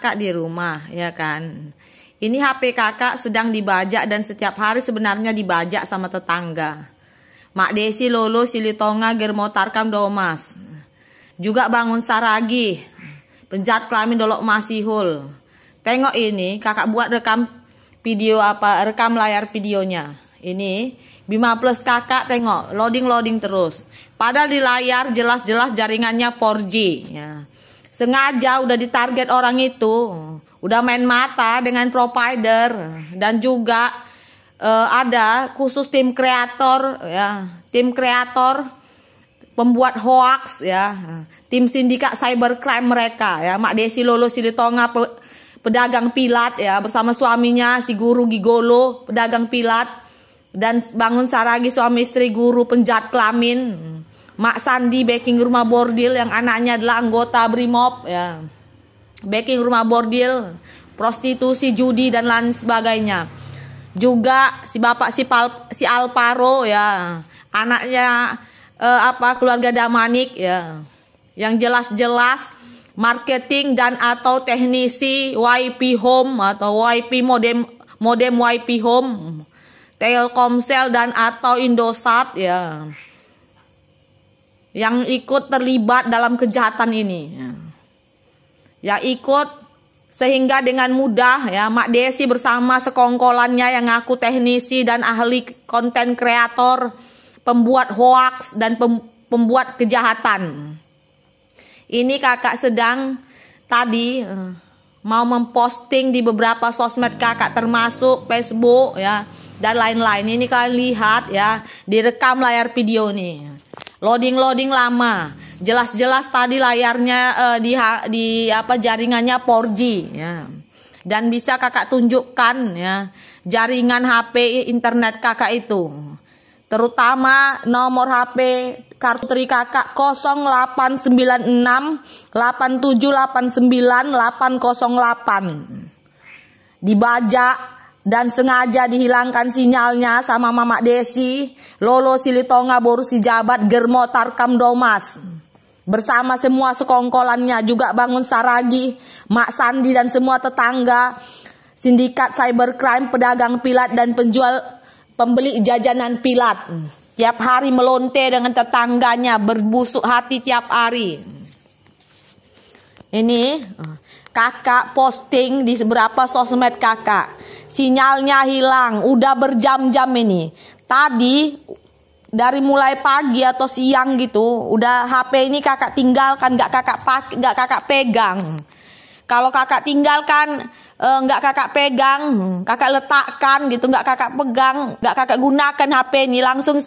kakak di rumah, ya kan? Ini HP kakak sedang dibajak dan setiap hari sebenarnya dibajak sama tetangga. Mak Desi Lolo Silitonga Germotarkam Domas. Juga bangun saragi. Penjat kelamin dolok masihul. Tengok ini kakak buat rekam video apa rekam layar videonya. Ini Bima Plus kakak tengok loading loading terus. Padahal di layar jelas-jelas jaringannya 4G. Ya sengaja udah ditarget orang itu udah main mata dengan provider dan juga uh, ada khusus tim kreator ya tim kreator pembuat hoax ya tim sindikat cybercrime mereka ya Mak Desi Lolo Silitonga pe pedagang pilat ya bersama suaminya si guru Gigolo pedagang pilat dan bangun saragi suami istri guru penjat kelamin Mak Sandi backing rumah bordil yang anaknya adalah anggota BRIMOB ya. Backing rumah bordil, prostitusi, judi dan lain sebagainya. Juga si bapak si Pal, si Alparo ya, anaknya eh, apa keluarga Damanik ya. Yang jelas-jelas marketing dan atau teknisi YP Home atau YP modem modem YP Home, Telkomsel dan atau Indosat ya yang ikut terlibat dalam kejahatan ini. Yang ya, ikut sehingga dengan mudah ya Mak Desi bersama sekongkolannya yang ngaku teknisi dan ahli konten kreator, pembuat hoax dan pembuat kejahatan. Ini kakak sedang tadi eh, mau memposting di beberapa sosmed kakak termasuk Facebook ya dan lain-lain. Ini kalian lihat ya, direkam layar video nih. Loading-loading lama. Jelas-jelas tadi layarnya uh, di di apa jaringannya 4G ya. Dan bisa Kakak tunjukkan ya jaringan HP internet Kakak itu. Terutama nomor HP kartu tri Kakak 0896 8789 Dibajak dan sengaja dihilangkan sinyalnya sama Mama Desi Lolo Silitonga Boru jabat Germo Tarkam Domas. Bersama semua sekongkolannya juga bangun Saragi, Mak Sandi dan semua tetangga, sindikat cybercrime, pedagang pilat dan penjual pembeli jajanan pilat. Tiap hari melonte dengan tetangganya, berbusuk hati tiap hari. Ini eh, kakak posting di seberapa sosmed kakak. Sinyalnya hilang, udah berjam-jam ini tadi dari mulai pagi atau siang gitu udah HP ini kakak tinggalkan nggak kakak pakai nggak kakak pegang kalau kakak tinggalkan eh, nggak e, kakak pegang kakak letakkan gitu nggak kakak pegang nggak kakak gunakan HP ini langsung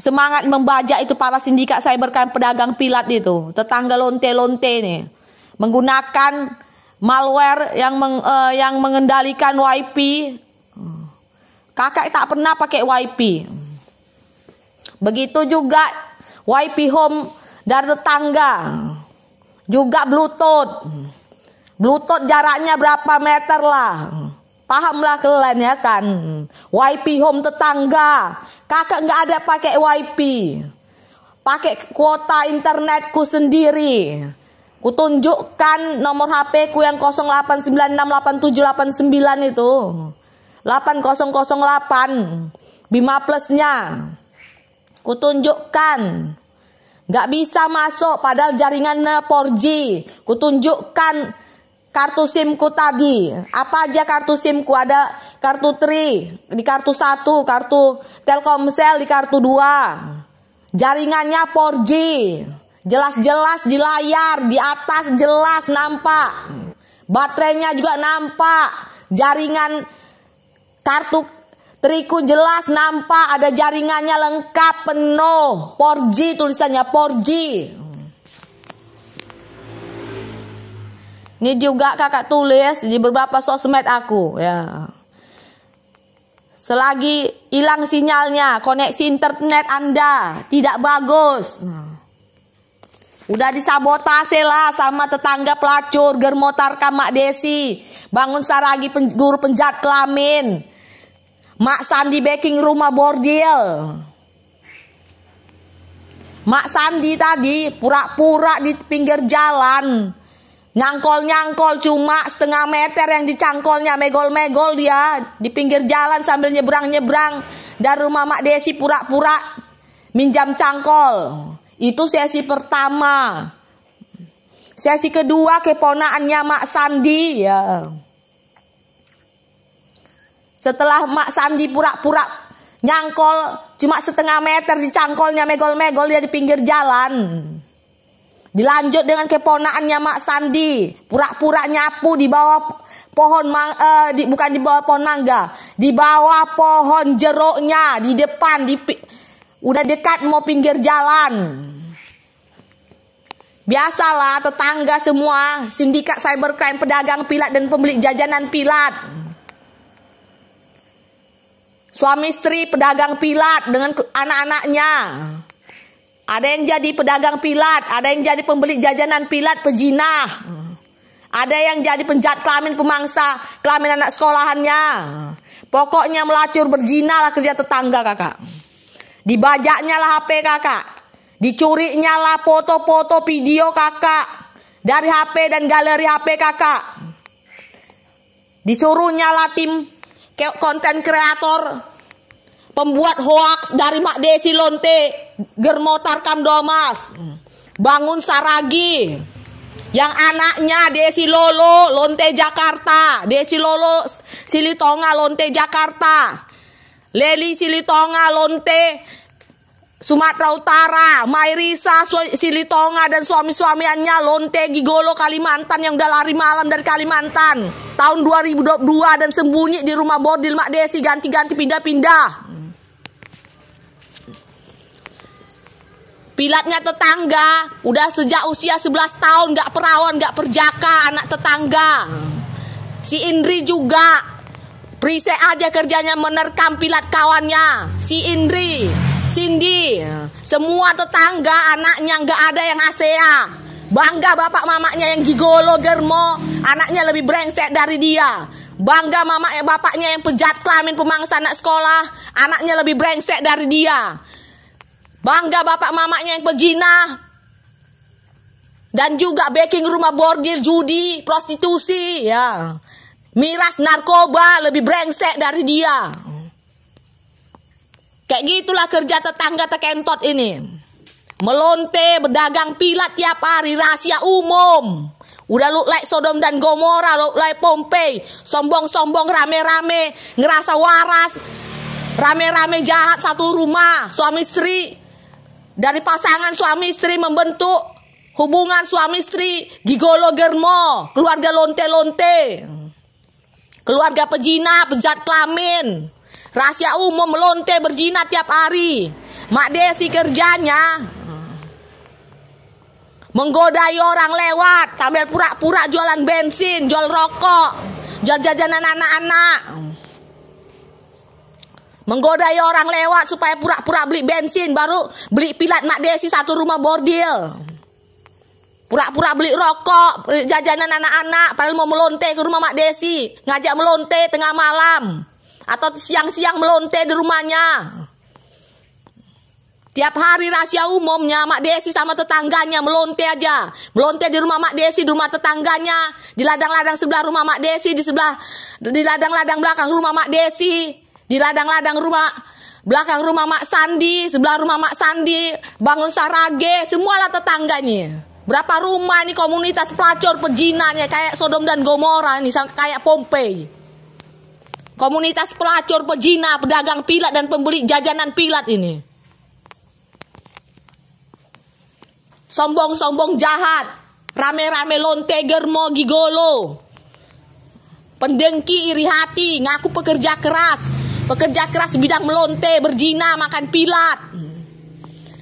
semangat membaca itu para sindikat cyberkan pedagang pilat itu tetangga lonte-lonte nih menggunakan malware yang meng, eh, yang mengendalikan WiFi Kakak tak pernah pakai YP. Begitu juga YP home dari tetangga. Juga bluetooth. Bluetooth jaraknya berapa meter lah. Pahamlah kalian ya kan. YP home tetangga. Kakak nggak ada pakai YP. Pakai kuota internetku sendiri. Kutunjukkan nomor HP ku yang 089687889 itu. 8008 Bima Plusnya kutunjukkan Gak bisa masuk padahal jaringannya 4G kutunjukkan kartu SIMku tadi apa aja kartu SIMku ada kartu 3 di kartu 1 kartu Telkomsel di kartu 2 jaringannya 4G jelas-jelas di layar di atas jelas nampak baterainya juga nampak jaringan kartu Trikun jelas nampak ada jaringannya lengkap penuh. Porji tulisannya porji. Ini juga kakak tulis di beberapa sosmed aku ya. Selagi hilang sinyalnya, koneksi internet Anda tidak bagus. Udah disabotase lah sama tetangga pelacur, germotar kamak Desi Bangun saragi pen, guru penjat kelamin. Mak Sandi baking rumah bordil. Mak Sandi tadi pura-pura di pinggir jalan. Nyangkol-nyangkol cuma setengah meter yang dicangkolnya megol-megol dia di pinggir jalan sambil nyebrang-nyebrang dari rumah Mak Desi pura-pura minjam cangkol. Itu sesi pertama. Sesi kedua keponaannya Mak Sandi ya. Setelah Mak Sandi pura-pura nyangkol cuma setengah meter di cangkolnya megol-megol dia di pinggir jalan. Dilanjut dengan keponaannya Mak Sandi, pura-pura nyapu di bawah pohon mang, eh, di, bukan di bawah pohon mangga, di bawah pohon jeruknya di depan di udah dekat mau pinggir jalan. Biasalah tetangga semua, sindikat cybercrime, pedagang pilat dan pembeli jajanan pilat. Suami istri pedagang pilat dengan anak-anaknya. Ada yang jadi pedagang pilat, ada yang jadi pembeli jajanan pilat pejinah. Ada yang jadi penjahat kelamin pemangsa, kelamin anak sekolahannya. Pokoknya melacur lah kerja tetangga kakak. Dibajaknya lah HP kakak dicuri nyala foto-foto video kakak dari HP dan galeri HP kakak. disuruh nyala tim konten kreator pembuat hoax dari Mak Desi Lonte, Germotar Kamdomas, bangun Saragi. Yang anaknya Desi Lolo, Lonte Jakarta, Desi Lolo Silitonga, Lonte Jakarta. Leli Silitonga, Lonte Sumatera Utara, Mairisa, Silitonga dan suami-suamiannya Lonte Gigolo Kalimantan yang udah lari malam dari Kalimantan tahun 2022 dan sembunyi di rumah bordil Mak Desi ganti-ganti pindah-pindah. Pilatnya tetangga, udah sejak usia 11 tahun gak perawan, gak perjaka anak tetangga. Si Indri juga, perisai aja kerjanya menerkam pilat kawannya, si Indri. Cindy semua tetangga anaknya nggak ada yang ASEA bangga bapak mamanya yang gigolo germo anaknya lebih brengsek dari dia bangga mamanya bapaknya yang pejat kelamin pemangsa anak sekolah anaknya lebih brengsek dari dia bangga bapak mamanya yang pejina dan juga baking rumah bordil judi prostitusi ya miras narkoba lebih brengsek dari dia Kayak gitulah kerja tetangga tekentot ini. Melonte, berdagang pilat tiap hari, rahasia umum. Udah lu like Sodom dan Gomora, lu like Pompei. Sombong-sombong rame-rame, ngerasa waras. Rame-rame jahat satu rumah, suami istri. Dari pasangan suami istri membentuk hubungan suami istri. Gigolo germo, keluarga lonte-lonte. Keluarga pejina, pejat kelamin. Rahasia umum melonte berjinat tiap hari. Mak Desi kerjanya menggodai orang lewat sambil pura-pura jualan bensin, jual rokok, jual jajanan anak-anak. Menggodai orang lewat supaya pura-pura beli bensin baru beli pilat Mak Desi satu rumah bordil. Pura-pura beli rokok, beli jajanan anak-anak, padahal mau melonte ke rumah Mak Desi, ngajak melonte tengah malam atau siang-siang melonte di rumahnya. Tiap hari rahasia umumnya Mak Desi sama tetangganya melonte aja. Melonte di rumah Mak Desi, di rumah tetangganya, di ladang-ladang sebelah rumah Mak Desi, di sebelah di ladang-ladang belakang rumah Mak Desi, di ladang-ladang rumah belakang rumah Mak Sandi, sebelah rumah Mak Sandi, bangun sarage, semua lah tetangganya. Berapa rumah ini komunitas pelacur pejinanya kayak Sodom dan Gomora nih, kayak Pompei. Komunitas pelacur, pejina, pedagang pilat dan pembeli jajanan pilat ini. Sombong-sombong jahat, rame-rame lonte germo gigolo. Pendengki iri hati, ngaku pekerja keras, pekerja keras bidang melonte, berjina, makan pilat.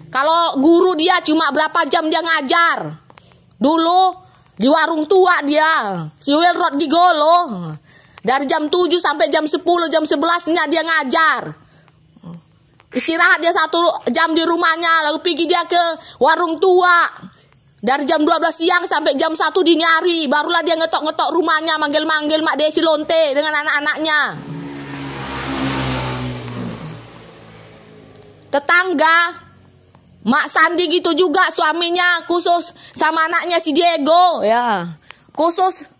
Kalau guru dia cuma berapa jam dia ngajar. Dulu di warung tua dia, si Wilrod Gigolo. Dari jam 7 sampai jam 10, jam 11-nya dia ngajar. Istirahat dia satu jam di rumahnya, lalu pergi dia ke warung tua. Dari jam 12 siang sampai jam 1 dini hari, barulah dia ngetok-ngetok rumahnya, manggil-manggil Mak Desi Lonte dengan anak-anaknya. Tetangga, Mak Sandi gitu juga suaminya khusus sama anaknya si Diego ya. Khusus